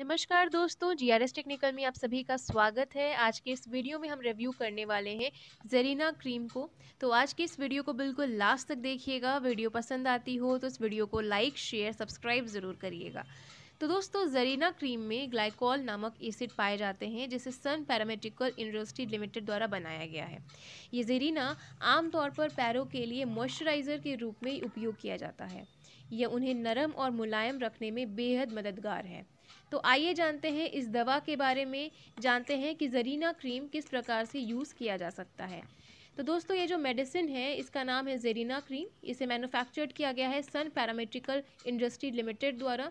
नमस्कार दोस्तों जी R S technical में आप सभी का स्वागत है आज के इस वीडियो में हम रिव्यू करने वाले हैं जरीना क्रीम को तो आज के इस वीडियो को बिल्कुल लास्ट तक देखिएगा वीडियो पसंद आती हो तो इस वीडियो को लाइक शेयर सब्सक्राइब ज़रूर करिएगा तो दोस्तों जरीना क्रीम में ग्लाइकॉल नामक एसिड पाए जाते हैं जिसे सन पैरामेटिकल इंडस्ट्री लिमिटेड द्वारा बनाया गया है ये आम आमतौर पर पैरों के लिए मॉइस्चराइज़र के रूप में उपयोग किया जाता है यह उन्हें नरम और मुलायम रखने में बेहद मददगार है तो आइए जानते हैं इस दवा के बारे में जानते हैं कि जरीना क्रीम किस प्रकार से यूज़ किया जा सकता है तो दोस्तों ये जो मेडिसिन है इसका नाम है जेरीना क्रीम इसे मैन्युफैक्चर्ड किया गया है सन पैरामेट्रिकल इंडस्ट्री लिमिटेड द्वारा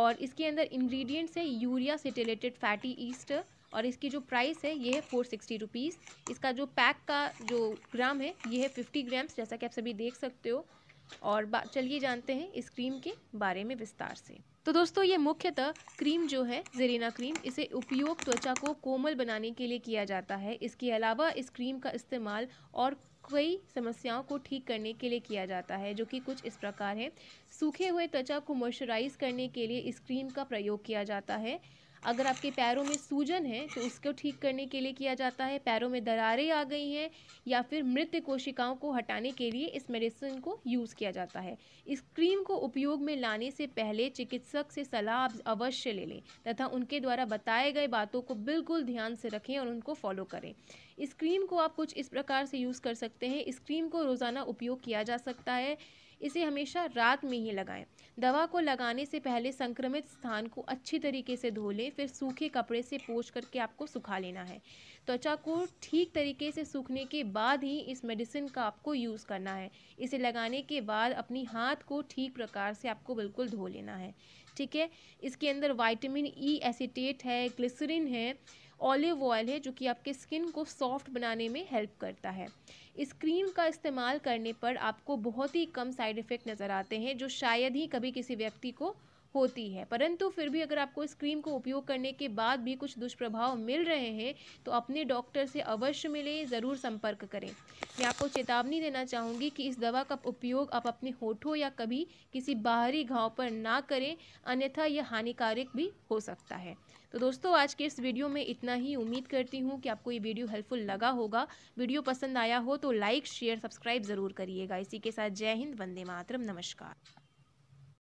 और इसके अंदर इंग्रेडिएंट्स है यूरिया सेटेलेटेड फैटी ईस्ट और इसकी जो प्राइस है ये है फोर सिक्सटी रुपीज़ इसका जो पैक का जो ग्राम है ये है फिफ्टी ग्राम्स जैसा कि आप सभी देख सकते हो और चलिए जानते हैं इस क्रीम के बारे में विस्तार से तो दोस्तों ये मुख्यतः क्रीम जो है जरीना क्रीम इसे उपयोग त्वचा को कोमल बनाने के लिए किया जाता है इसके अलावा इस क्रीम का इस्तेमाल और कई समस्याओं को ठीक करने के लिए किया जाता है जो कि कुछ इस प्रकार है सूखे हुए त्वचा को मॉइस्चराइज़ करने के लिए इस क्रीम का प्रयोग किया जाता है अगर आपके पैरों में सूजन है तो उसको ठीक करने के लिए किया जाता है पैरों में दरारें आ गई हैं या फिर मृत कोशिकाओं को हटाने के लिए इस मेडिसिन को यूज़ किया जाता है इस क्रीम को उपयोग में लाने से पहले चिकित्सक से सलाह अवश्य ले लें तथा उनके द्वारा बताए गए बातों को बिल्कुल ध्यान से रखें और उनको फॉलो करें इस क्रीम को आप कुछ इस प्रकार से यूज़ कर सकते हैं इस क्रीम को रोज़ाना उपयोग किया जा सकता है इसे हमेशा रात में ही लगाएं दवा को लगाने से पहले संक्रमित स्थान को अच्छी तरीके से धो लें फिर सूखे कपड़े से पोछ करके आपको सुखा लेना है त्वचा को ठीक तरीके से सूखने के बाद ही इस मेडिसिन का आपको यूज़ करना है इसे लगाने के बाद अपनी हाथ को ठीक प्रकार से आपको बिल्कुल धो लेना है ठीक है इसके अंदर वाइटामिन ई e एसीटेट है ग्लिसरिन है ऑलिव ऑयल है जो कि आपके स्किन को सॉफ्ट बनाने में हेल्प करता है इस क्रीम का इस्तेमाल करने पर आपको बहुत ही कम साइड इफ़ेक्ट नज़र आते हैं जो शायद ही कभी किसी व्यक्ति को होती है परंतु फिर भी अगर आपको इस क्रीम को उपयोग करने के बाद भी कुछ दुष्प्रभाव मिल रहे हैं तो अपने डॉक्टर से अवश्य मिलें ज़रूर संपर्क करें मैं आपको चेतावनी देना चाहूँगी कि इस दवा का उपयोग आप अपने होठों या कभी किसी बाहरी घाव पर ना करें अन्यथा यह हानिकारक भी हो सकता है तो दोस्तों आज के इस वीडियो में इतना ही उम्मीद करती हूँ कि आपको ये वीडियो हेल्पफुल लगा होगा वीडियो पसंद आया हो तो लाइक शेयर सब्सक्राइब ज़रूर करिएगा इसी के साथ जय हिंद वंदे मातरम नमस्कार